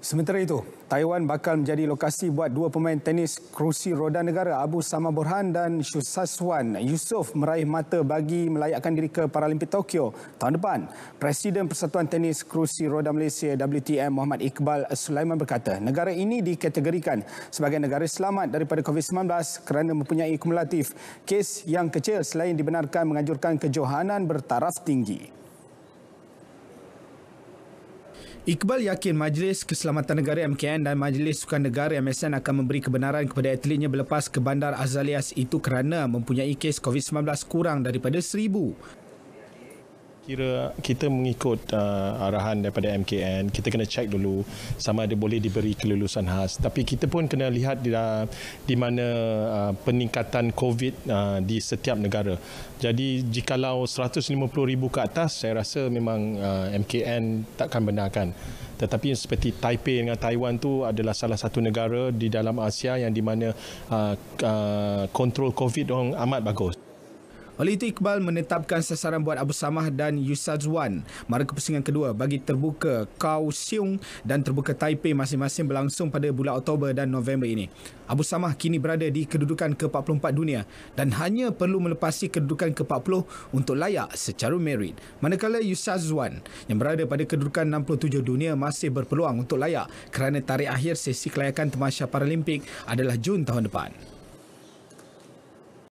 Sementara itu, Taiwan bakal menjadi lokasi buat dua pemain tenis kerusi roda negara Abu Sama Burhan dan Shusaswan Yusof meraih mata bagi melayakkan diri ke Paralimpik Tokyo tahun depan. Presiden Persatuan Tenis Kerusi Roda Malaysia WTM Muhammad Iqbal Sulaiman berkata, negara ini dikategorikan sebagai negara selamat daripada COVID-19 kerana mempunyai kumulatif kes yang kecil selain dibenarkan menganjurkan kejohanan bertaraf tinggi. Iqbal yakin Majlis Keselamatan Negara MKN dan Majlis Sukan Negara MSN akan memberi kebenaran kepada atletnya berlepas ke Bandar Azalias itu kerana mempunyai kes COVID-19 kurang daripada seribu kira kita mengikut uh, arahan daripada MKN kita kena cek dulu sama ada boleh diberi kelulusan khas tapi kita pun kena lihat di, uh, di mana uh, peningkatan COVID uh, di setiap negara jadi jikalau ribu ke atas saya rasa memang uh, MKN takkan benarkan tetapi seperti Taipei dengan Taiwan tu adalah salah satu negara di dalam Asia yang di mana uh, uh, kontrol COVID orang amat bagus oleh itu, Iqbal menetapkan sasaran buat Abu Samah dan Yusazwan. Mara pusingan kedua bagi terbuka Kau Siung dan terbuka Taipei masing-masing berlangsung pada bulan Oktober dan November ini. Abu Samah kini berada di kedudukan ke-44 dunia dan hanya perlu melepasi kedudukan ke-40 untuk layak secara merit. Manakala Yusazwan yang berada pada kedudukan 67 dunia masih berpeluang untuk layak kerana tarikh akhir sesi kelayakan Temasya Paralimpik adalah Jun tahun depan.